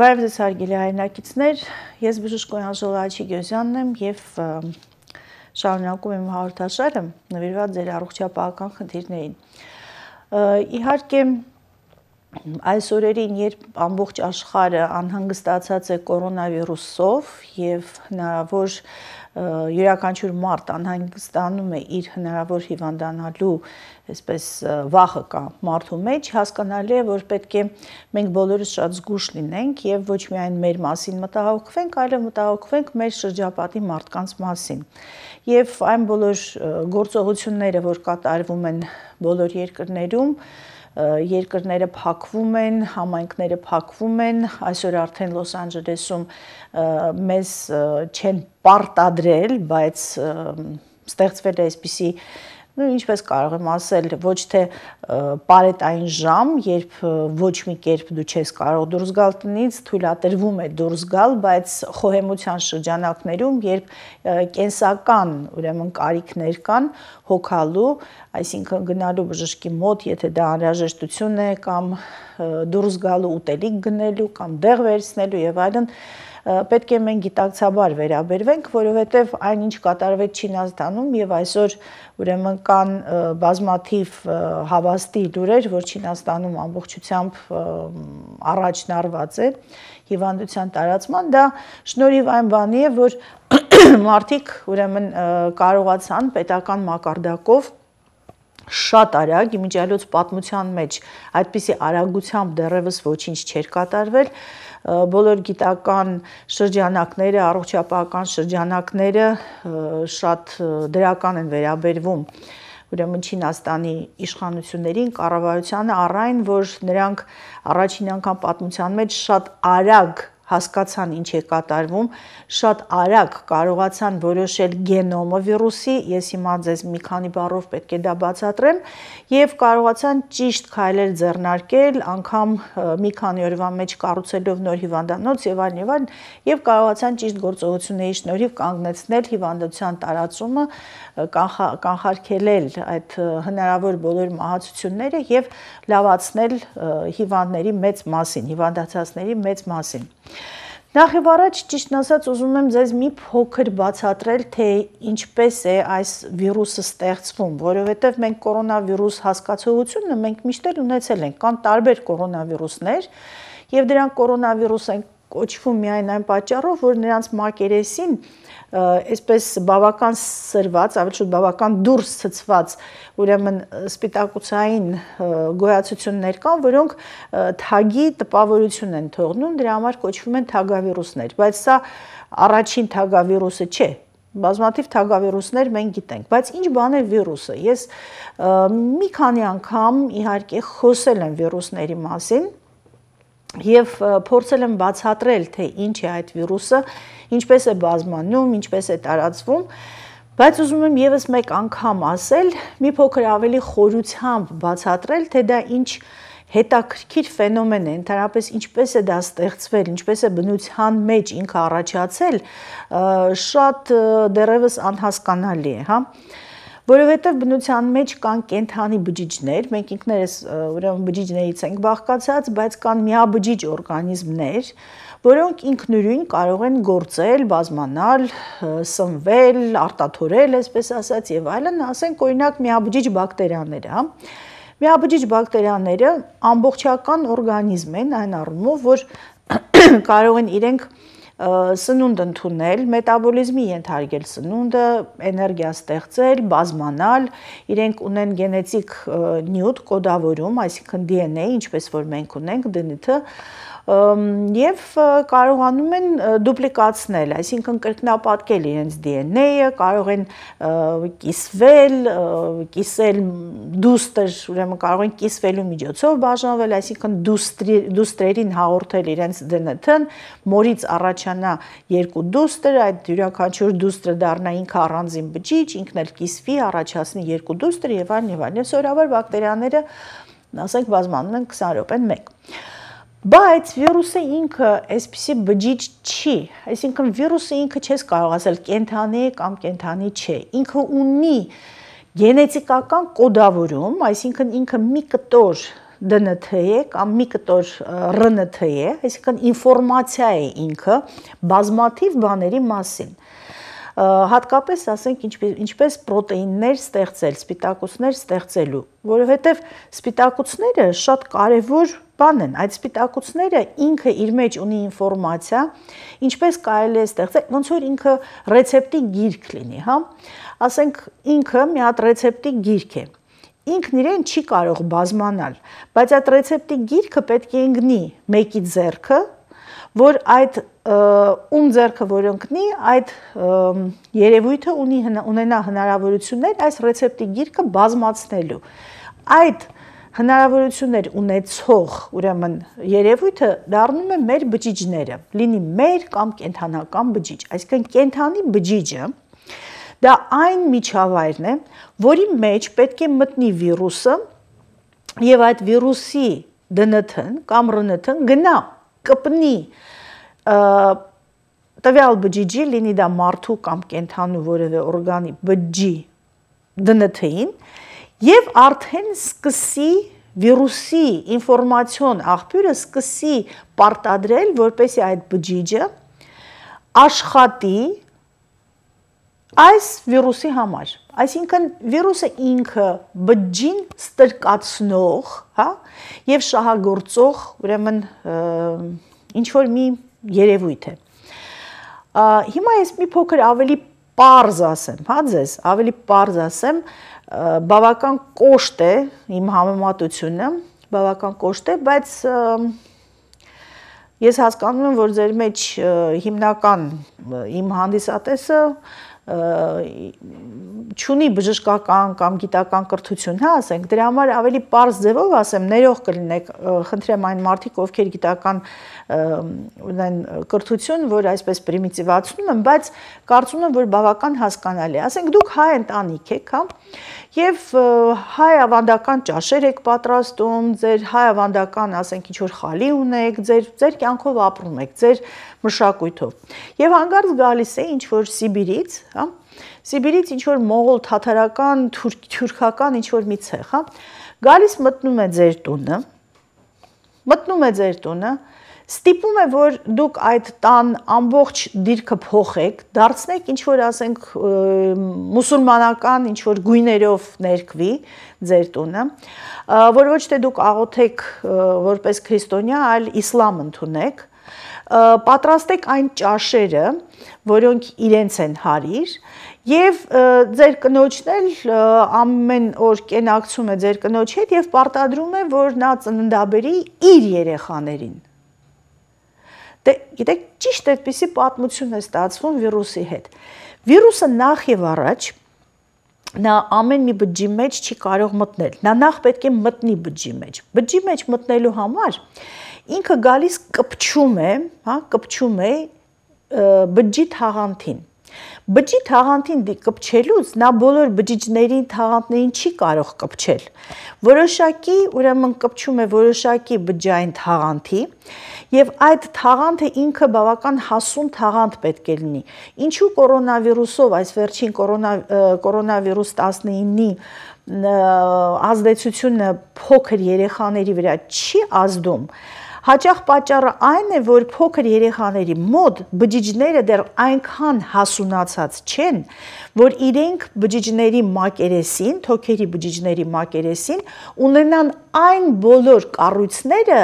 Բարև ձեզ հարգելի հայրենակիցներ, ես բժիշկ Օյանժոլ Աչիգյոզյանն եմ եւ շարունակում եմ հաղորդաշարը նվիրված ձեր առողջապահական խնդիրներին։ Իհարկե այս օրերին, երբ ամբողջ աշխարհը անհանգստացած է կորոնավիրուսով եւ հնարավոր է յուրաքանչյուր մարդ անհանգստանում է իր հնարավոր հիվանդանալու այսպես վախը կա մարդու մեջ, հասկանալի է, որ պետք է մենք բոլորս շատ զգուշ լինենք եւ ոչ միայն մեր մասին մտահոգվենք, այլև մտահոգվենք մեր շրջապատի մարդկանց մասին։ մասին եւ այն բոլոր գործողությունները, որ կատարվում են բոլոր երկրներում, երկրները փակվում են, համայնքները փակվում են, այսօր արդեն Լոս Անջելեսում մեզ չեն պարտադրել, բայց ստեղծվել է այսպիսի ու ինչպես կարող եմ ասել, ոչ թե պարետային ժամ, երբ ոչ մի կերպ դու չես կարող դուրս գալ տնից, թույլատրվում է դուրս գալ, բայց խոհեմության շրջանակներում, երբ կենսական, ուրեմն կարիքներ կան հոգալու, այսինքն գնալու բժշկի մոտ, եթե դա անհրաժեշտություն է կամ դուրս գալու ուտելիք գնելու կամ դեղ վերցնելու եւ այլն, այլ պետք է մենք գիտակցաբար վերաբերվենք, որովհետև այն ինչ կատարվեց Չինաստանում եւ այսօր ուրեմն կան բազմաթիվ հավաստի դուրեր, որ Չինաստանում ամբողջությամբ առաջնարված է հիվանդության տարածման, դա շնորհիվ այն բանի է, որ մարդիկ ուրեմն կարողացան պետական մակարդակով շատ արագ իմիջիալոց պատմության մեջ այդպիսի արագությամբ դեռևս ոչինչ չէր կատարվել բոլոր գիտական շրջանակները, առողջապահական շրջանակները շատ դրական են վերաբերվում ուրեմն Չինաստանի իշխանություններին, կառավարությանը առայն, որ նրանք առաջին անգամ պատմության մեջ շատ արագ հասկացան ինչ է կատարվում, շատ արագ կարողացան որոշել գենոմը վիրուսի, ես հիմա ձեզ մի քանի բառով պետք է դա բացատրեմ, եւ կարողացան ճիշտ քայլեր ձեռնարկել, անգամ մի քանի օրվա մեջ կառուցելով նոր հիվանդանոց եւ այլն եւ այլն, եւ կարողացան ճիշտ գործողությունների շնորհիվ կանգնեցնել հիվանդության տարածումը, կանխարգելել այդ հնարավոր բոլոր մահացությունները եւ լավացնել հիվանդների մեծ մասին, հիվանդացածների մեծ մասին։ Նախև առաջ ճիշտն ասած ուզում եմ ձեզ մի փոքր բացատրել, թե ինչպես է այս վիրուսը ստեղծվում, որովհետև մենք կորոնավիրուս հասկացողությունը մենք միշտ էլ ունեցել ենք, կան տարբեր կորոնավիրուսներ, եւ դրանք կորոնավիրուս են կոչվում միայն այն պատճառով, որ նրանց մակերեսին այսպես բավական սրված, ավելի շուտ բավական դուրս ցծված, ուրեմն սպիտակուցային գոյացություններ կան, որոնք թագի տպավորություն են թողնում, դրա համար կոչվում են թագավիրուսներ, բայց սա առաջին թագավիրուսը չէ, բազմաթիվ թագավիրուսներ մենք գիտենք, բայց ինչ բան է վիրուսը։ Ես մի քանի անգամ իհարկե խոսել եմ վիրուսների մասին, եւ փորձել եմ բացատրել թե ինչ է այդ վիրուսը, ինչպես է բազմանում, ինչպես է տարածվում, բայց ուզում եմ եւս մեկ անգամ ասել, մի փոքր ավելի խորությամբ բացատրել, թե դա ինչ հետաքրքիր ֆենոմեն է, ընդհանրապես ինչպես է դա ստեղծվել, ինչպես է բնության մեջ ինքը առաջացել, շատ դեռևս անհասկանալի է, հա։ Ա, որովհետև բնության մեջ կան կենթանի բջիջներ, մենք ինքներս ուրեմն բջիջներից ենք բաղկացած, բայց կան միաբջիջ օրգանիզմներ, որոնք ինքնուրույն կարող են գործել, բազմանալ, սնվել, արտաթորել, այսպես ասած, եւ այլն, ասենք օրինակ միաբջիջ բակտերիաները, հա Միաբջիջ բակտերիաները ամբողջական օրգանիզմ են այն առումով, որ կարող են իրենք սնունդ ընդունել, մետաբոլիզմի ենթարկել սնունդը, էներգիա ստեղծել, բազմանալ, իրենք ունեն գենետիկ նյութ կոդավորում, այսինքն DNA, ինչպես որ մենք ունենք, DNT-ը եւ կարողանում են դուպլիկացնել, այսինքն կրկնապատկել իրենց DNA-ը, կարող են կիսվել, կիսել դուստր, ուրեմն կարող են կիսվելու միջոցով բաժանվել, այսինքն դուստրի դուստրերին հաղորդել իրենց DNT-ն, մորից առաջանա երկու դուստր, այդ յուրաքանչյուր դուստրը դառնա ինքը առանձին բջիջ, ինքն էլ կիսվի, առաջացնի երկու դուստր եւ այլն եւ այլն։ Սովորաբար բակտերիաները ասենք բազմանում են 20 րոպեն 1 Բայց վիրուսը ինքը այսպեսի բջիջ չի, այսինքն վիրուսը ինքը չես կարող ասել կենթանի կամ կենթանի չէ։ Ինքը ունի գենետիկական կոդավորում, այսինքն ինքը մի կտոր ԴՆԹ է կամ մի կտոր ՌՆԹ է, այսինքն ինֆորմացիա է ինքը բազմաթիվ բաների մասին հատկապես ասենք ինչպես ինչպես պրոտեիններ ստեղծել, սպիտակուցներ ստեղծելու, որովհետև սպիտակուցները շատ կարևոր բան են։ Այդ սպիտակուցները ինքը իր մեջ ունի ինֆորմացիա, ինչպես կարելի է ստեղծել, ոնց որ ինքը ռեցեպտի գիրք լինի, հա։ Ասենք ինքը մի հատ ռեցեպտի գիրք է ինքն իրեն չի կարող բազմանալ, բայց այդ ռեցեպտի գիրքը պետք է ընկնի մեկի ձեռքը, որ այդ ում ձեռքը որ ընկնի, այդ երևույթը ունի ունենա հնարավորություններ այս ռեցեպտի գիրքը բազմացնելու։ Այդ և, հնարավորություններ ունեցող, ուրեմն երևույթը դառնում է մեր բջիջները, լինի մեր կամ կենթանական բջիջ, այսինքն կենթանի բջիջը դա այն միջավայրն է, որի մեջ պետք է մտնի վիրուսը եւ այդ վիրուսի ԴՆԹ-ն կամ ՌՆԹ-ն գնա կպնի տվյալ բջիջի, լինի դա մարդու կամ կենթանու որևէ օրգանի բջի ԴՆԹ-ին եւ արդեն սկսի վիրուսի ինֆորմացիոն աղբյուրը սկսի պարտադրել, որպեսի այդ բջիջը աշխատի այս վիրուսի համար։ Այսինքն վիրուսը ինքը բջջին ստրկացնող, հա, եւ շահագործող, ուրեմն ինչ որ մի երևույթ է։ Ա, Հիմա ես մի փոքր ավելի պարզ ասեմ, հա ձեզ, ավելի պարզ ասեմ, բավական կոշտ է իմ համեմատությունը, բավական կոշտ է, բայց ես հասկանում եմ, որ ձեր մեջ հիմնական իմ հանդիսատեսը չունի բժշկական կամ գիտական կրթություն, հա, ասենք, դրա համար ավելի པարզ ձևով ասեմ, ներող կլինեք, խնդրեմ այն մարդիկ, ովքեր գիտական ունեն կրթություն, որ այսպես պրիմիտիվացնում են, բայց կարծում եմ, որ բավական հասկանալի է։ Ասենք դուք հայ ընտանիք եք, հա, եւ հայ ավանդական ճաշեր եք պատրաստում, ձեր հայ ավանդական, ասենք, ինչ որ խալի ունեք, ձեր ձեր կյանքով ապրում եք, ձեր մշակույթով։ Եվ հանգարց գալիս է ինչ որ Սիբիրից, հա, Սիբիրից ինչ որ մողոլ թաթարական, թուրքական ինչ որ մի ցեղ, հա։ Գալիս մտնում է ձեր տունը։ Մտնում է ձեր տունը ստիպում է, որ դուք այդ տան ամբողջ դիրքը փոխեք, դարձնեք ինչ որ ասենք մուսուլմանական ինչ որ գույներով ներկվի ձեր տունը, որ ոչ թե դուք աղոթեք որպես քրիստոնյա, այլ իսլամ ընդունեք պատրաստեք այն ճաշերը, որոնք իրենց են հարիր, եւ ձեր կնոջն էլ ամեն օր կենակցում է ձեր կնոջ հետ եւ պարտադրում է, որ նա ծննդաբերի իր երեխաներին Դե գիտեք, ճիշտ այդպիսի պատմություն է ստացվում վիրուսի հետ։ Վիրուսը նախ եւ առաջ նա ամեն մի բջջի մեջ չի կարող մտնել։ Նա նախ պետք է մտնի բջջի մեջ։ Բջջի մեջ մտնելու համար ինքը գալիս կպչում է, հա, կպչում է բջջի թաղանթին։ Բջի թաղանթին կպչելուց նա բոլոր բջիջների թաղանթներին չի կարող կպչել։ Որոշակի, ուրեմն կպչում է որոշակի բջային թաղանթի եւ այդ թաղանթը ինքը բավական հասուն թաղանթ պետք է լինի։ Ինչու կորոնավիրուսով այս վերջին կորոնա կորոնավիրուս 19-ի ազդեցությունը փոքր երեխաների վրա չի ազդում։ Հաճախ պատճառը այն է, որ փոքր երեխաների մոտ բջիջները դեռ այնքան հասունացած չեն, որ իրենք բջիջների մակերեսին, թոքերի բջիջների մակերեսին ունենան այն բոլոր կառույցները,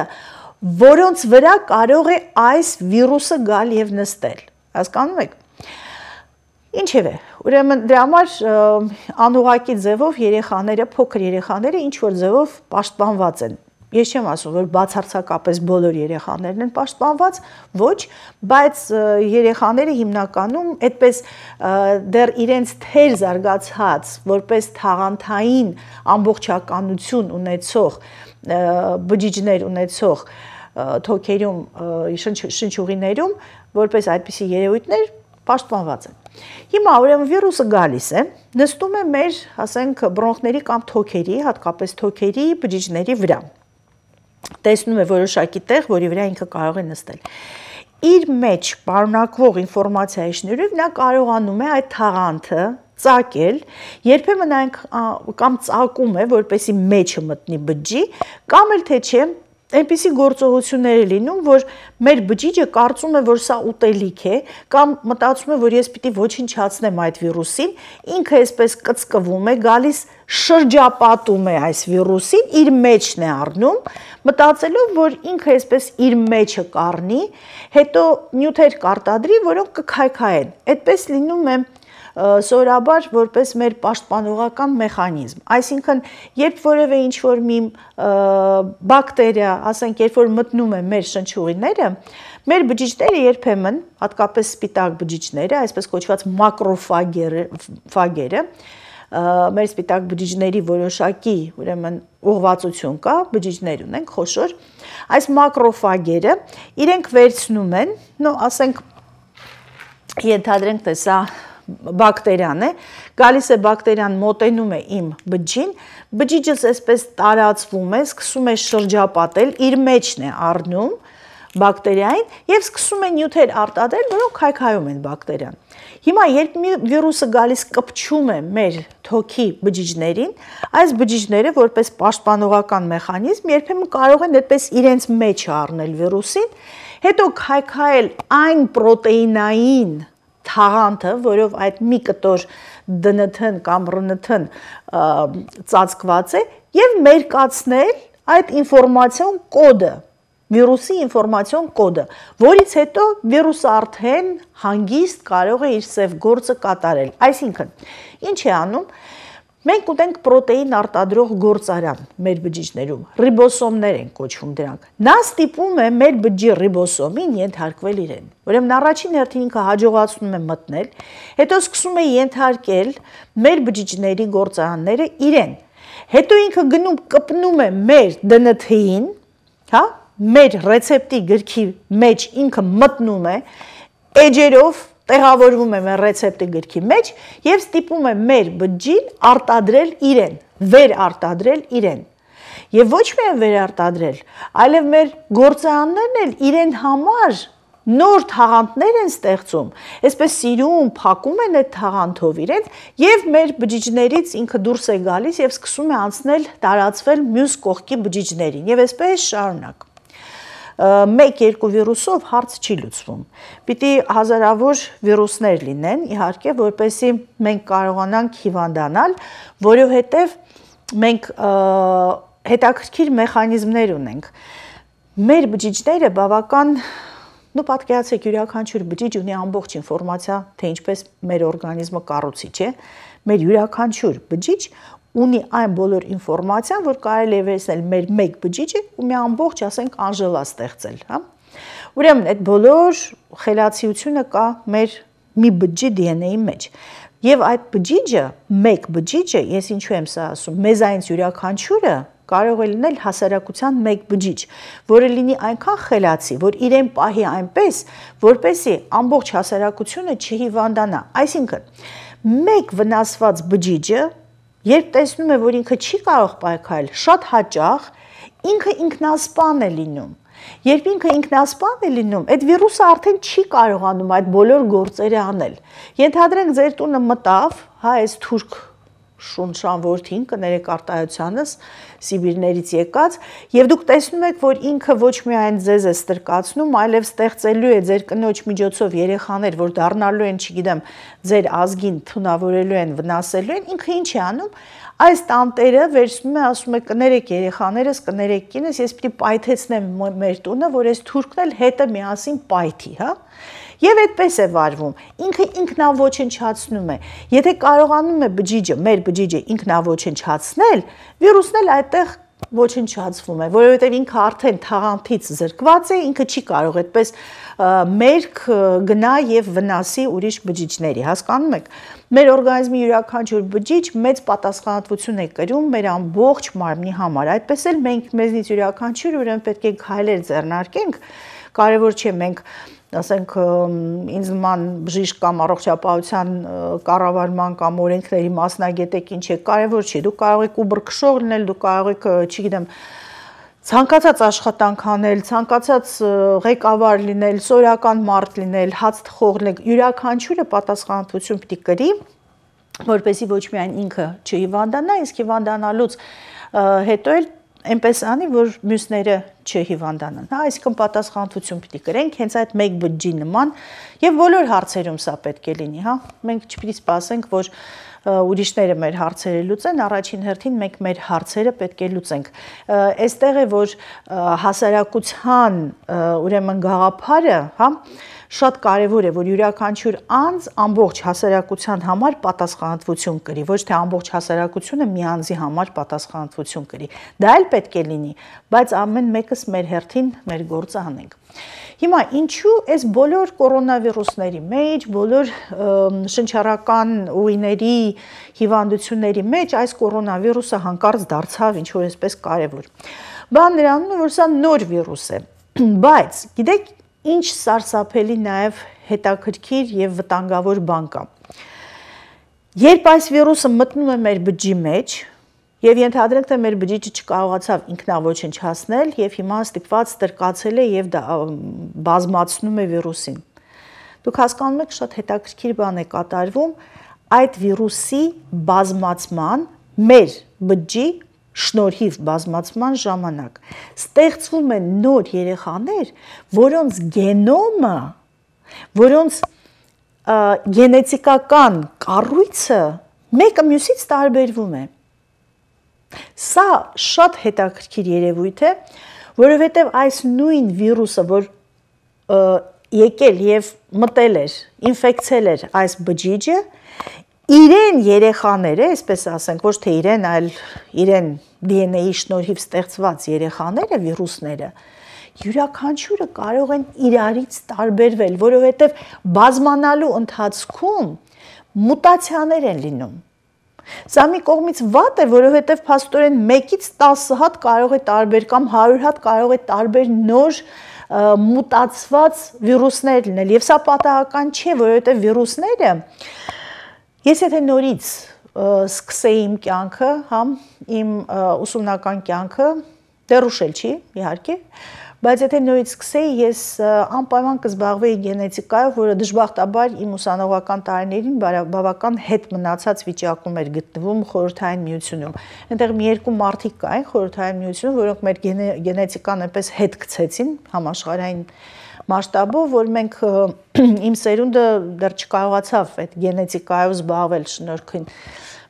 որոնց վրա կարող է այս վիրուսը գալ եւ նստել։ Հասկանում եք։ Ինչևէ, ուրեմն դրա համար անուղակի ձևով երեխաները, փոքր երեխաները ինչ որ ձևով պաշտպանված են Ես չեմ ասում, որ բացարձակապես բոլոր երեխաներն են պաշտպանված, ոչ, բայց երեխաները հիմնականում այդպես դեռ իրենց թեր զարգացած, որպես թաղանթային ամբողջականություն ունեցող բջիջներ ունեցող թոքերում շնչուղիներում որպես այդպիսի երևույթներ պաշտպանված են։ Հիմա ուրեմն վիրուսը գալիս է, նստում է մեր, ասենք, բրոնխների կամ թոքերի, հատկապես թոքերի բջիջների վրա տեսնում է որոշակի տեղ, որի վրա ինքը կարող է նստել իր մեջ պարունակվող ինֆորմացիայի շնորհիվ նա կարողանում է այդ թաղանթը ծակել, երբեմն այն կամ ծակում է, որպեսի մեջը մտնի բջջի, կամ էլ թե չէ այնպիսի գործողություններ է լինում, որ մեր բջիջը կարծում է, որ սա ուտելիք է, կամ մտածում է, որ ես պիտի ոչնչացնեմ այդ վիրուսին, ինքը այսպես կծկվում է, գալիս շրջապատում է այս վիրուսին, իր մեջն է առնում, մտածելով, որ ինքը այսպես իր մեջը կառնի, հետո նյութեր կարտադրի, որոնք կքայքայեն։ Այդպես լինում է սորաբար որպես մեր պաշտպանողական մեխանիզմ։ Այսինքն, երբ որևէ ինչ-որ մի բակտերիա, ասենք, երբ որ մտնում է մեր շնչուղիները, Մեր բջիջները երբեմն, հատկապես սպիտակ բջիջները, այսպես կոչված մակրոֆագերը, ֆագերը, մեր սպիտակ բջիջների որոշակի, ուրեմն ուղղվածություն կա, բջիջներ ունենք խոշոր։ Այս մակրոֆագերը իրենք վերցնում են, նո, ասենք ենթադրենք թե սա բակտերիան է, գալիս է բակտերիան մոտենում է իմ բջջին, բջիջս այսպես տարածվում է, սկսում է շրջապատել, իր մեջն է առնում բակտերիային եւ սկսում է նյութեր արտադրել, որոնք քայքայում են բակտերիան։ Հիմա երբ վիրուսը գալիս կպչում է մեր թոքի բջիջներին, այս բջիջները որպես պաշտպանողական մեխանիզմ երբեմն կարող են այդպես իրենց մեջ առնել վիրուսին, հետո քայքայել այն պրոտեինային թաղանթը, որով այդ մի կտոր ԴՆԹ-ն կամ ՌՆԹ-ն ծածկված է եւ մերկացնել այդ ինֆորմացիոն կոդը, վիրուսի ինֆորմացիոն կոդը, որից հետո վիրուսը արդեն հանգիստ կարող է իր սև գործը կատարել։ Այսինքն, ինչ է անում Մենք ունենք պրոտեին արտադրող գործարան մեր բջիջներում, ռիբոսոմներ են կոչվում դրանք։ Նա ստիպում է մեր բջջի ռիբոսոմին ենթարկվել իրեն։ Ուրեմն առաջին հերթին ինքը հաջողացնում է մտնել, հետո սկսում է ենթարկել մեր բջիջների գործարանները իրեն։ Հետո ինքը գնում կպնում է մեր DNT-ին, հա? Մեր ռեցեպտի գրքի մեջ ինքը մտնում է էջերով տեղավորվում է մեր ռեցեպտի գրքի մեջ եւ ստիպում է մեր բջջին արտադրել իրեն, վեր արտադրել իրեն։ Եվ ոչ միայն վեր արտադրել, այլև մեր գործարաններն էլ իրեն համար նոր թաղանթներ են ստեղծում, այսպես սիրում, փակում են այդ թաղանթով իրեն եւ մեր բջիջներից ինքը դուրս է գալիս եւ սկսում է անցնել տարածվել մյուս կողքի բջիջներին եւ այսպես շարունակ։ 1-2 վիրուսով հարց չի լուծվում։ Պիտի հազարավոր վիրուսներ լինեն, իհարկե, որպեսզի մենք կարողանանք հիվանդանալ, որովհետև մենք հետաքրքիր մեխանիզմներ ունենք։ Մեր բջիջները բավական նո պատկերացեք յուրաքանչյուր բջիջ ունի ամբողջ ինֆորմացիա, թե ինչպես մեր օրգանիզմը կառուցիչ է։ Մեր յուրաքանչյուր բջիջ ունի այն բոլոր ինֆորմացիան, որ կարելի է վերցնել մեր մեկ բջիջը ու մի ամբողջ, ասենք, անժելա ստեղծել, հա։ Ուրեմն այդ բոլոր խելացիությունը կա մեր մի բջջի DNA-ի մեջ։ Եվ այդ բջիջը, մեկ բջիջը, ես ինչու եմ սա ասում, մեզայինց յուրաքանչյուրը կարող է լինել հասարակության մեկ բջիջ, որը լինի այնքան խելացի, որ իրեն պահի այնպես, որպեսի ամբողջ հասարակությունը չհիվանդանա։ Այսինքն, մեկ վնասված բջիջը երբ տեսնում է, որ ինքը չի կարող պայքարել, շատ հաճախ ինքը ինքնասպան է լինում։ Երբ ինքը ինքնասպան է լինում, այդ վիրուսը արդեն չի կարողանում այդ բոլոր գործերը անել։ Ենթադրենք ձեր տունը մտավ, հա, այս թուրք շունշանորդին կներեք արտահայտյանս Սիբիրներից եկած եւ դուք տեսնում եք որ ինքը ոչ միայն ձեզ է ստրկացնում այլև ստեղծելու է ձեր կնոջ միջոցով երեխաներ որ դառնալու են չգիտեմ ձեր ազգին թունավորելու են վնասելու են ինքը ինչ է անում այս տանտերը վերցնում է ասում է կներեք երեխաներս կներեք կինս ես պիտի պայթեցնեմ մեր տունը որ այս թուրքն էլ հետը միասին պայթի հա Եվ այդպես է վարվում։ Ինքը ինքնավոչնչացնում է։ Եթե կարողանում է բջիջը, մեր բջիջը ինքնավոչնչացնել, վիրուսն էլ այդտեղ ոչնչացվում է, որովհետև ինքը արդեն թաղանթից զրկված է, ինքը չի կարող այդպես մերկ գնա եւ վնասի ուրիշ բջիջների, հասկանում եք։ Մեր օրգանիզմի յուրաքանչյուր բջիջ մեծ պատասխանատվություն է կրում մեր ամբողջ մարմնի համար։ Այդպես էլ մենք մեզնից յուրաքանչյուր ուրեմն պետք է քայլեր ձեռնարկենք, կարևոր չէ մենք ասենք ինձ ման բժիշկ կամ առողջապահության կառավարման կամ օրենքների մասնագետեք ինչ է կարևոր չի դու կարող եք ու բրքշող լինել դու կարող եք չգիտեմ ցանկացած աշխատանք անել, ցանկացած ղեկավար լինել, սորական մարդ լինել, հաց թխող լինել, յուրաքանչյուրը պատասխանատվություն պիտի կրի, որպեսզի ոչ միայն ինքը չհիվանդանա, իսկ հիվանդանալուց հետո էլ այնպես անի, որ մյուսները չհիվանդանան։ Հա, այսինքն պատասխանատվություն պիտի կրենք հենց այդ մեկ բջջի նման եւ բոլոր հարցերում սա պետք է լինի, հա։ Մենք չպիտի սպասենք, որ ուրիշները մեր հարցերը լուծեն, առաջին հերթին մենք մեր հարցերը պետք է լուծենք։ Այստեղ է որ հասարակության ուրեմն գաղափարը, հա, շատ կարևոր է, որ յուրաքանչյուր անձ ամբողջ հասարակության համար պատասխանատվություն կրի, ոչ թե ամբողջ հասարակությունը մի անձի համար պատասխանատվություն կրի։ Դա էլ պետք է լինի, բայց ամեն մեկս մեր հերթին մեր գործը անենք։ Հիմա ինչու այս բոլոր կորոնավիրուսների մեջ, բոլոր շնչառական ուիների հիվանդությունների մեջ այս կորոնավիրուսը հանկարծ դարձավ ինչ որ այսպես կարևոր։ Բան նրանն է, որ սա նոր վիրուս է։ Բայց գիտեք, ինչ սարսափելի նաև հետաքրքիր եւ վտանգավոր բան կա։ Երբ այս վիրուսը մտնում է մեր բջջի մեջ, եւ ենթադրենք, թե մեր բջիջը չկարողացավ ինքնավոչնչացնել եւ հիմա ստիպված ստրկացել է եւ դա բազմացնում է վիրուսին։ Դուք հասկանում եք, շատ հետաքրքիր բան է կատարվում այդ վիրուսի բազմացման մեր բջի շնորհիվ բազմացման ժամանակ ստեղծվում են նոր երեխաներ, որոնց գենոմը, որոնց գենետիկական կառույցը մեկը մյուսից տարբերվում է։ Սա շատ հետաքրքիր երևույթ է, որովհետև այս նույն վիրուսը, որ եկել եւ մտել էր, ինֆեկցել էր այս բջիջը, իրեն երեխաները, այսպես ասենք, ոչ թե իրեն, այլ իրեն DNA-ի շնորհիվ ստեղծված երեխաները, վիրուսները, յուրաքանչյուրը կարող են իրարից տարբերվել, որովհետև բազմանալու ընթացքում մուտացիաներ են լինում։ Սա մի կողմից վատ է, որովհետև փաստորեն 1-ից 10 հատ կարող է տարբեր կամ 100 հատ կարող է տարբեր նոր մուտացված վիրուսներ լինել։ Եվ սա պատահական չէ, որովհետև վիրուսները ես եթե նորից սկսեի իմ կյանքը, համ իմ ուսումնական կյանքը, դեռ ուշել չի, իհարկե, Բայց եթե նորից սկսեի, ես անպայման կզբաղվեի գենետիկայով, որը դժբախտաբար իմ ուսանողական տարիներին բավական հետ մնացած վիճակում էր գտնվում խորհրդային միությունում։ Այնտեղ մի երկու մարդիկ կային խորհրդային միությունում, որոնք մեր գենետիկան այնպես հետ գցեցին համաշխարհային մասշտաբով, որ մենք իմ սերունդը դեռ չկարողացավ այդ գենետիկայով զբաղվել շնորհքին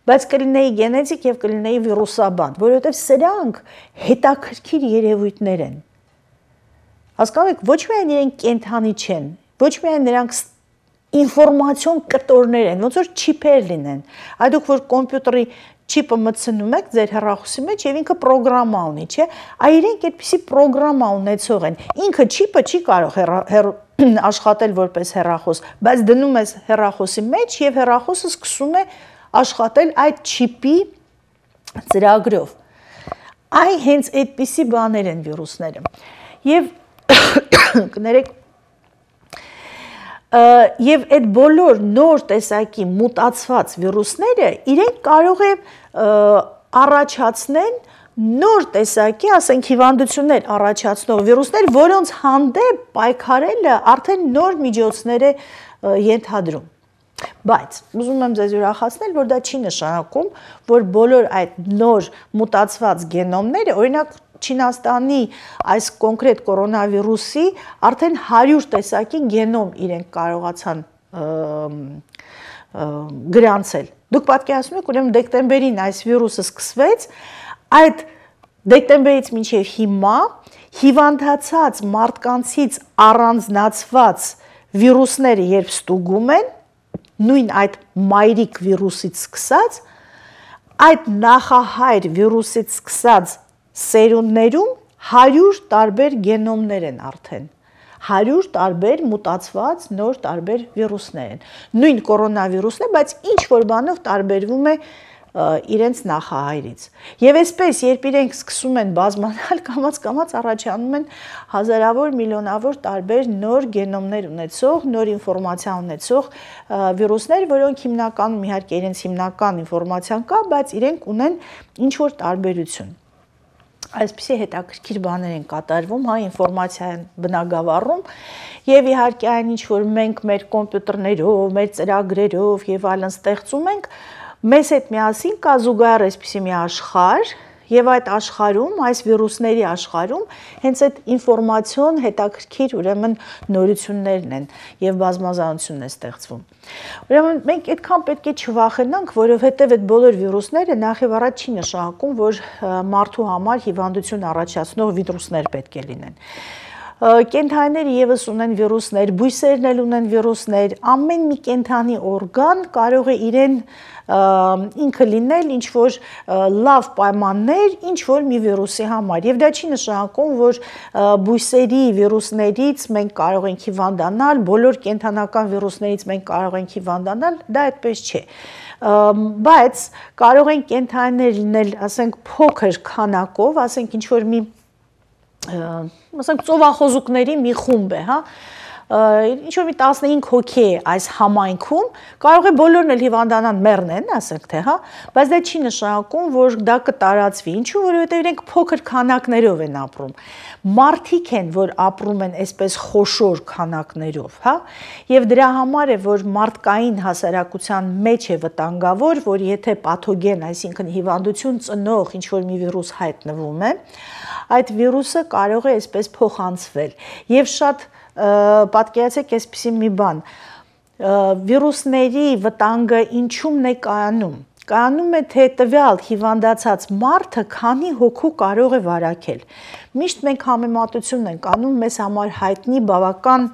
բայց կլինեի գենետիկ եւ կլինեի վիրուսաբան, որովհետեւ սրանք հետաքրքիր երևույթներ են։ Հասկանում եք, ոչ միայն իրենք կենթանի չեն, ոչ միայն նրանք ինֆորմացիոն կտորներ են, ոնց որ չիփեր լինեն։ Այդ դուք որ կոմպյուտերի չիպը մտցնում եք ձեր հեռախոսի մեջ եւ ինքը պրոգրամա ունի, չէ՞։ Այ իրենք այդպիսի պրոգրամա ունեցող են։ Ինքը չիպը չի կարող հեռ աշխատել որպես հեռախոս, բայց դնում ես հեռախոսի մեջ եւ հեռախոսը սկսում է աշխատել այդ չիպի ծրագրով։ Այ հենց այդպիսի բաներ են վիրուսները։ Եվ կներեք եւ այդ բոլոր նոր տեսակի մուտացված վիրուսները իրենք կարող է առաջացնեն նոր տեսակի, ասենք հիվանդություններ առաջացնող վիրուսներ, որոնց հանդեպ պայքարելը արդեն նոր միջոցներ է ենթադրում։ Բայց ուզում եմ ձեզ ուրախացնել, որ դա չի նշանակում, որ բոլոր այդ նոր մուտացված գենոմները, օրինակ Չինաստանի այս կոնկրետ կորոնավիրուսի արդեն 100 տեսակի գենոմ իրենք կարողացան գրանցել։ Դուք պատկերացնում եք, ուրեմն դեկտեմբերին այս վիրուսը սկսվեց, այդ դեկտեմբերից մինչև հիմա հիվանդացած մարդկանցից առանձնացված վիրուսները երբ ստուգում են, նույն այդ մայրիկ վիրուսից սկսած, այդ նախահայր վիրուսից սկսած սերունդներում 100 տարբեր գենոմներ են արդեն 100 տարբեր մուտացված նոր տարբեր վիրուսներ են։ Նույն կորոնավիրուսն է, բայց ինչ որ բանով տարբերվում է իրենց նախահայրից։ Եվ այսպես, երբ իրենք սկսում են բազմանալ կամած-կամած առաջանում են հազարավոր, միլիոնավոր տարբեր նոր գենոմներ ունեցող, նոր ինֆորմացիա ունեցող վիրուսներ, որոնք հիմնականում իհարկե իրենց հիմնական ինֆորմացիան կա, բայց իրենք ունեն ինչ որ տարբերություն այսպիսի հետաքրքիր բաներ են կատարվում, հա, ինֆորմացիա են բնագավառում եւ իհարկե այն ինչ որ մենք մեր համակարգիչներով, մեր ծրագրերով եւ այլն ստեղծում ենք, մեզ հետ միասին կա զուգահեռ այսպիսի մի աշխարհ, Եվ այդ աշխարհում, այս վիրուսների աշխարհում հենց այդ ինֆորմացիոն հետաքրքիր ուրեմն նորություններն են եւ բազմազանությունն է ստեղծվում։ Ուրեմն մենք այդքան պետք է չվախենանք, որովհետեւ այդ բոլոր վիրուսները նախ եւ առաջ չի նշանակում, որ մարդու համար հիվանդություն առաջացնող վիրուսներ պետք է լինեն կենթանիները եւս ունեն վիրուսներ, բույսերն էլ ունեն վիրուսներ, ամեն մի կենթանի օրգան կարող է իրեն ինքը լինել ինչ որ լավ պայմաններ, ինչ որ մի վիրուսի համար։ Եվ դա չի նշանակում, որ բույսերի վիրուսներից մենք կարող ենք հիվանդանալ, բոլոր կենթանական վիրուսներից մենք կարող ենք հիվանդանալ, դա այդպես չէ։ Բայց կարող են կենթանիներ լինել, ասենք, փոքր քանակով, ասենք ինչ որ մի ասենք ծովախոզուկների մի խումբ է, հա, ինչ որ մի 15 հոգի է այս համայնքում, կարող է բոլորն էլ հիվանդանան մեռնեն, ասենք թե, հա, բայց դա չի նշանակում, որ դա կտարածվի։ Ինչու՞, որովհետև իրենք փոքր քանակներով են ապրում։ Մարտիկ են, որ ապրում են այսպես խոշոր քանակներով, հա, եւ դրա համար է, որ մարդկային հասարակության մեջ է վտանգավոր, որ եթե պաթոգեն, այսինքն հիվանդություն ծնող ինչ որ մի վիրուս հայտնվում է, այդ վիրուսը կարող է այսպես փոխանցվել եւ շատ պատկերացեք այսպիսի մի բան վիրուսների վտանգը ինչումն է կայանում կանում է թե տվյալ հիվանդացած մարդը քանի հոգու կարող է վարակել։ Միշտ մենք համեմատություն ենք անում մեզ համար հայտնի բավական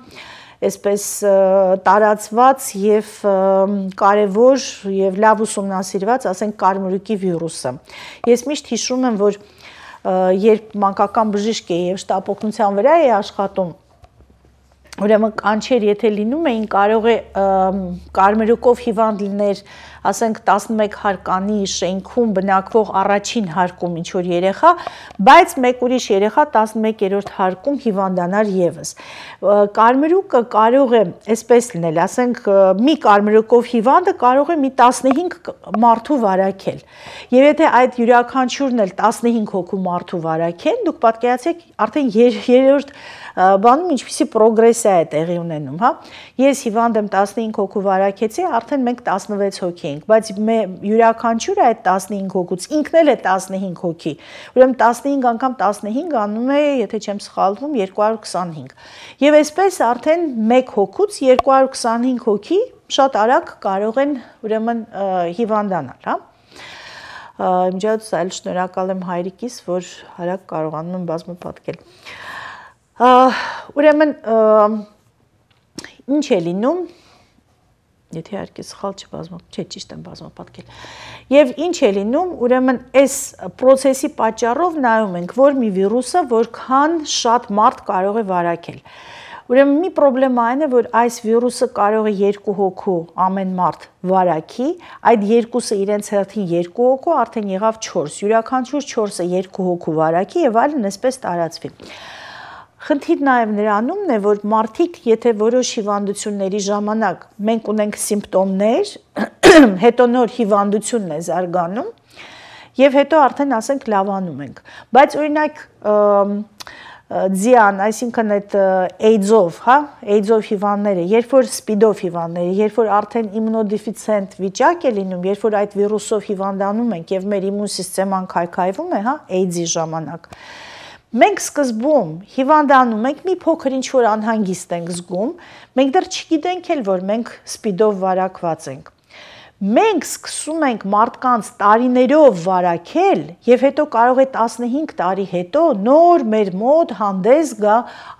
այսպես տարածված եւ կարեւոր եւ լավ ուսումնասիրված, ասենք կարմրուկի վիրուսը։ Ես միշտ հիշում եմ, որ երբ մանկական բժիշկ էի եւ շտապօգնության վրա էի աշխատում, Ուրեմն կանչեր, եթե լինում էին, կարող է կարմերուկով հիվանդ լիներ, ասենք 11 հարկանի շենքում բնակվող առաջին հարկում ինչ որ երեխա, բայց մեկ ուրիշ երեխա 11-րդ հարկում հիվանդանար եւս։ Կարմերուկը կարող է այսպես լինել, ասենք մի կարմերուկով հիվանդը կարող է մի 15 մարդու վարակել։ Եվ եթե այդ յուրաքանչյուրն էլ 15 հոգու մարդու վարակեն, դուք պատկերացեք, արդեն 3-րդ եր, բանում ինչպիսի պրոգրեսիա է տեղի ունենում, հա։ Ես հիվանդ եմ 15 հոգու վարակեցի, արդեն մենք 16 հոգի ենք, բայց յուրաքանչյուրը այդ 15 հոգուց ինքն էլ է 15 հոգի։ Ուրեմն 15 անգամ 15 անում է, եթե չեմ սխալվում, 225։ Եվ այսպես արդեն 1 հոգուց 225 հոգի շատ արագ կարող են ուրեմն հիվանդանալ, հա։ Իմջած այլ շնորհակալ եմ հայրիկիս, որ հարակ կարողանում եմ բազմապատկել։ Ուրեմն ինչ է լինում եթե իհարկե սխալ չբազմա, չէ, ճիշտ եմ բազմապատկել։ Եվ ինչ է լինում, ուրեմն այս process-ի պատճառով նայում ենք, որ մի վիրուսը որքան շատ մարդ կարող է վարակել։ Ուրեմն մի խնդրեմա այն է, որ այս վիրուսը կարող է 2 հոգու ամեն մարդ վարակի, այդ երկուսը իրենց հերթին 2 հոգու, արդեն եղավ 4, յուրաքանչյուր 4-ը 2 հոգու վարակի եւ այլն այսպես տարածվի։ Խնդիրն նաև նրանումն է, որ մարդիկ, եթե որոշ հիվանդությունների ժամանակ մենք ունենք սիմպտոմներ, հետո նոր հիվանդությունն է զարգանում, եւ հետո արդեն ասենք լավանում ենք։ Բայց օրինակ ձյան, այսինքն այդ AIDS-ով, հա, AIDS-ով հիվանդները, երբ որ սպիդով հիվանդները, երբ որ արդեն իմունոդեֆիցիենտ վիճակ է լինում, երբ որ այդ վիրուսով հիվանդանում ենք եւ մեր իմուն համակարգան քայքայվում է, հա, AIDS-ի ժամանակ, ժամանակ Մենք սկզբում հիվանդանում ենք, մի փոքր ինչ որ անհանգիստ ենք զգում, մենք դեռ չգիտենք էլ, որ մենք սպիդով վարակված ենք մենք սկսում ենք մարդկանց տարիներով վարակել եւ հետո կարող է 15 տարի հետո նոր մեր մոտ հանդես գա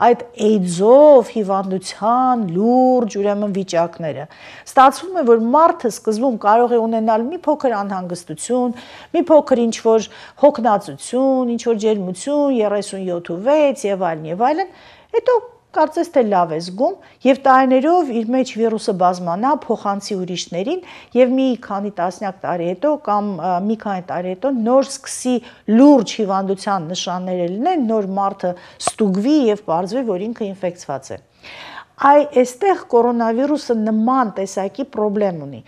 այդ AIDS-ով հիվանդության լուրջ ուրեմն վիճակները։ Ստացվում է, որ մարդը սկզբում կարող է ունենալ մի փոքր անհանգստություն, մի փոքր ինչ-որ հոգնածություն, ինչ-որ ջերմություն 37 ու 6 եւ այլն եւ այլն, հետո կարծես թե լավ է զգում եւ տարիներով իր մեջ վիրուսը բազմանա, փոխանցի ուրիշներին եւ մի քանի տասնյակ տարի հետո կամ մի քանի տարի հետո նոր սկսի լուրջ հիվանդության նշանները լինեն, նոր մարդը ստուգվի եւ բարձվի, որ ինքը ինֆեկցված է։ Այ այստեղ կորոնավիրուսը նման տեսակի խնդրեմ ունի։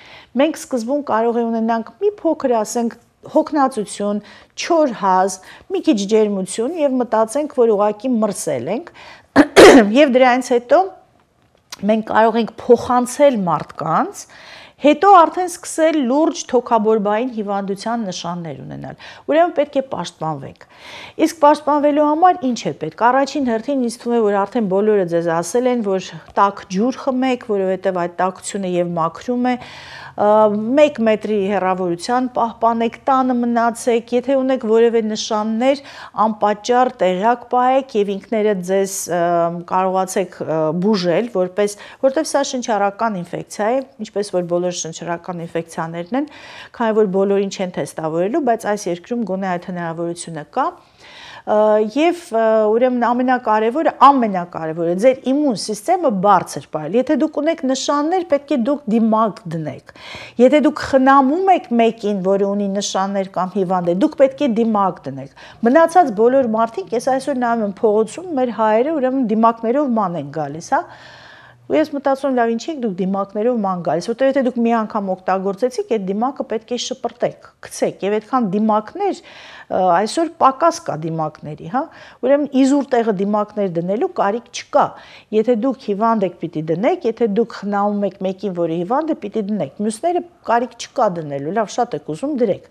Մենք սկզբում կարող է ունենանք մի փոքր, ասենք, հոգնածություն, չոր հազ, մի քիչ ջերմություն եւ մտածենք, որ ուղակի մրսել ենք, եւ դրանից հետո մենք կարող ենք փոխանցել մարդկանց հետո արդեն սկսել լուրջ թոքաբորբային հիվանդության նշաններ ունենալ։ Ուրեմն պետք է պաշտպանվենք։ Իսկ պաշտպանվելու համար ինչ է պետք։ Առաջին հերթին ինձ թվում է, որ արդեն բոլորը ձեզ ասել են, որ տաք ջուր խմեք, որովհետև այդ տաքությունը եւ մաքրում է 1 մետրի հեռավորության պահպանեք, տանը մնացեք, եթե ունեք որևէ նշաններ, անպատճառ տեղյակ պահեք եւ ինքներդ ձեզ կարողացեք բուժել, որպես որտեվ սա շնչառական ինֆեկցիա է, ինչպես որ բոլոր ջրշնչռական ինֆեկցիաներն են, քանի որ բոլորին չեն թեստավորելու, բայց այս երկրում գոնե այդ հնարավորությունը կա եւ ուրեմն ամենակարևորը ամենակարևորը ձեր իմուն համակարգը բարձր բայել։ Եթե դուք ունեք նշաններ, պետք է դուք դիմակ դնեք։ Եթե դուք խնամում եք մեկին, որը ունի նշաններ կամ հիվանդ է, դուք պետք է դիմակ դնեք։ Մնացած բոլոր մարդիկ, ես այսօր նայում եմ փողոցում, մեր հայերը ուրեմն դիմակներով ման են գալիս, հա։ Ու ես մտածում լավ ինչի՞ եք դուք դիմակներով ման գալիս, որտեղ եթե դուք մի անգամ օգտագործեցիք, այդ դիմակը պետք է շպրտեք, գցեք եւ այդքան դիմակներ այսօր պակաս կա դիմակների, հա։ Ուրեմն իզուր տեղը դիմակներ դնելու կարիք չկա։ Եթե դուք հիվանդ եք, պիտի դնեք, եթե դուք խնամում եք մեկին, որը հիվանդ է, պիտի դնեք։ Մյուսները կարիք չկա դնելու, լավ շատ եք ուզում դրեք։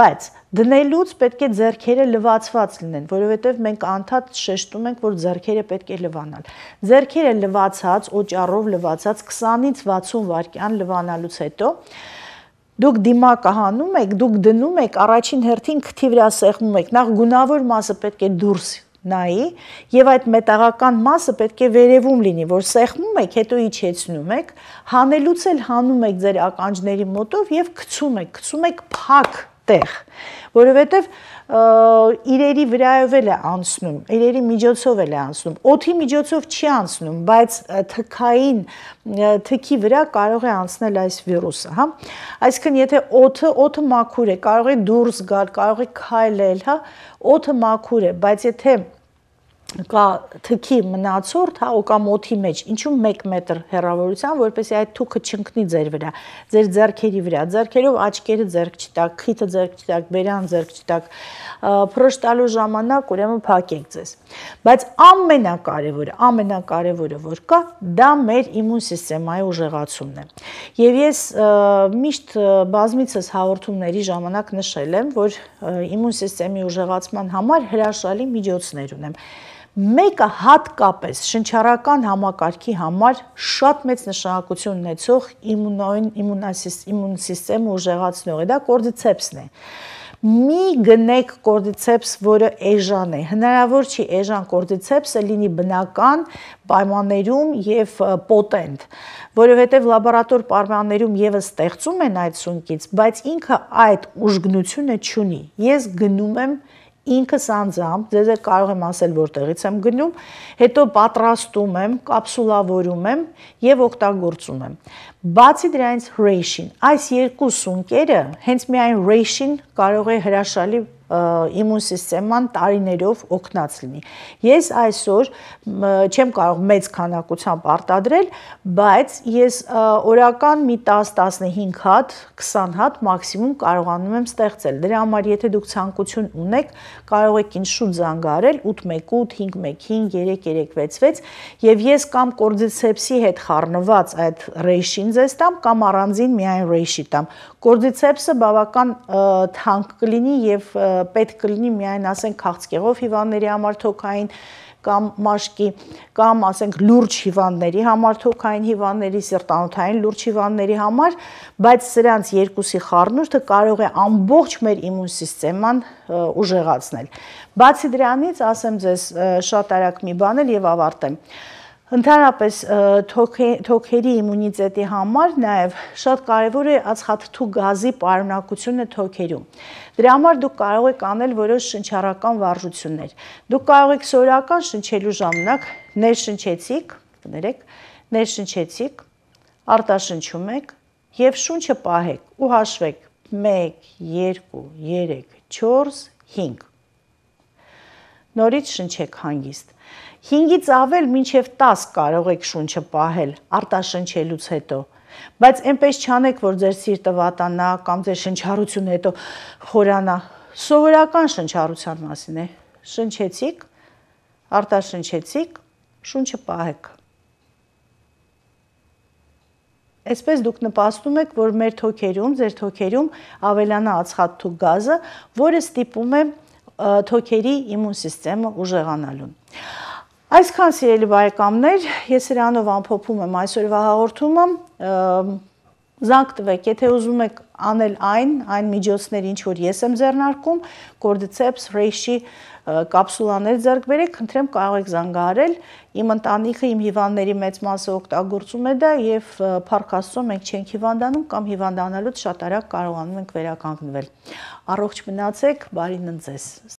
Բայց Դնելուց պետք է зерքերը լվացված լինեն, որովհետև մենք անդադ շեշտում ենք, որ зерքերը պետք է լվանալ։ Зерքերը լվացած, օճառով լվացած 20-ից 60 վայրկյան լվանալուց հետո դուք դիմակը հանում եք, դուք դնում եք, առաջին հերթին քթի վրա սեղմում եք, նախ գունավոր մասը պետք է դուրս նայի եւ այդ մետաղական մասը պետք է վերևում լինի, որ սեղմում եք, հետո իջեցնում եք, հանելուց էլ հանում եք ձեր ականջների մոտով եւ գցում եք, գցում եք փակ այստեղ, որովհետև իրերի վրայով էլ է անցնում, իրերի միջոցով էլ է անցնում, օթի միջոցով չի անցնում, բայց թքային թքի վրա կարող է անցնել այս վիրուսը, հա։ Այսինքն եթե օթը, օթը մաքուր է, կարող է դուրս գալ, կարող է քայլել, հա։ Օթը մաքուր է, բայց եթե կա թքի մնացորդ, հա, կամ օթի մեջ, ինչու 1 մետր հեռավորության, որպեսզի այդ թուքը չընկնի ձեր վրա, ձեր ձեռքերի վրա։ Ձեռքերով աչքերը ձեռք չտակ, քիթը ձեռք չտակ, բերան ձեռք չտակ։ Փրոշտալու ժամանակ ուրեմն փակեք ձեզ։ Բայց ամենակարևորը, ամենակարևորը որ կա, դա մեր իմուն համակարգի ուժեղացումն է։ Եվ ես միշտ բազմիցս հաղորդումների ժամանակ նշել եմ, որ իմուն համակարգի ուժեղացման համար հրաշալի միջոցներ ունեմ մեկը հատկապես շնչառական համակարգի համար շատ մեծ նշանակություն ունեցող իմունոին իմունսիստեմը ուժեղացնող է, դա կորդիցեպսն է։ Մի գնեք կորդիցեպս, որը էժան է։ Հնարավոր չի էժան կորդիցեպսը լինի բնական պայմաններում եւ պոտենտ, որովհետեւ լաբորատոր պայմաններում եւս ստեղծում են այդ սունկից, բայց ինքը այդ ուժգնությունը չունի։ Ես գնում եմ ինքս անձամբ ձեզ էլ կարող եմ ասել որտեղից եմ գնում, հետո պատրաստում եմ, կապսուլավորում եմ եւ օգտագործում եմ։ Բացի դրանից հրեշին, այս երկու սունկերը հենց միայն հրեշին կարող է հրաշալի իմուն համակարգան տարիներով օգնած լինի։ Ես այսօր չեմ կարող մեծ քանակությամբ արտադրել, բայց ես օրական մի 10-15 հատ, 20 հատ մաքսիմում կարողանում եմ ստեղծել։ Դրա համար եթե դուք ցանկություն ունեք, կարող եք ինձ շուտ զանգարել 818-515-3366 եւ ես կամ կորդիցեպսի հետ խառնված այդ ռեյշին ձեզ տամ կամ առանձին միայն ռեյշի տամ։ Կորդիցեպսը բավական թանկ կլինի եւ պետք կլինի միայն ասենք քաղցկեղով հիվանդների համար թոքային կամ մաշկի կամ ասենք լուրջ հիվանդների համար թոքային հիվանդների սիրտանոթային լուրջ հիվանդների համար, բայց սրանց երկուսի խառնուրդը կարող է ամբողջ մեր իմուն համակարգման ուժեղացնել։ Բացի դրանից ասեմ ձեզ շատ արագ մի բան էլ եւ ավարտեմ։ Ընդհանրապես թոքերի իմունիտետի համար նաև շատ կարևոր է ածխաթթու գազի պարունակությունը թոքերում։ Դրա համար դուք կարող եք անել որոշ շնչառական վարժություններ։ Դուք կարող եք սորական շնչելու ժամանակ ներշնչեցիք, կներեք, ներշնչեցիք, արտաշնչում եք եւ շունչը պահեք ու հաշվեք 1 2 3 4 5 նորից շնչեք հանգիստ 5-ից ավել մինչև 10 կարող եք շունչը պահել արտաշնչելուց հետո։ Բայց այնպես չանեք, որ ձեր սիրտը վատանա կամ ձեր շնչառությունը հետո խորանա։ Սովորական շնչառության մասին է։ Շնչեցիք, արտաշնչեցիք, շունչը պահեք։ Այսպես դուք նպաստում եք, որ մեր թոքերում, ձեր թոքերում ավելանա ածխաթու գազը, որը ստիպում է թոքերի իմուն համակարգը ուժեղանալուն։ Այսքան սիրելի բարեկամներ, ես հրանով ամփոփում եմ այսօրվա հաղորդումը։ Զանգ տվեք, եթե ուզում եք անել այն, այն միջոցներ, ինչ որ ես եմ ձեռնարկում, Cordyceps Reishi կապսուլաներ ձեռք բերեք, խնդրեմ կարող եք զանգահարել։ Իմ ընտանիքը իմ հիվանդների մեծ մասը օգտագործում է դա եւ Փառք Աստծո մենք չենք հիվանդանում կամ հիվանդանալուց շատ արագ կարողանում ենք վերականգնվել։ Առողջ մնացեք, բարին ընձեզ։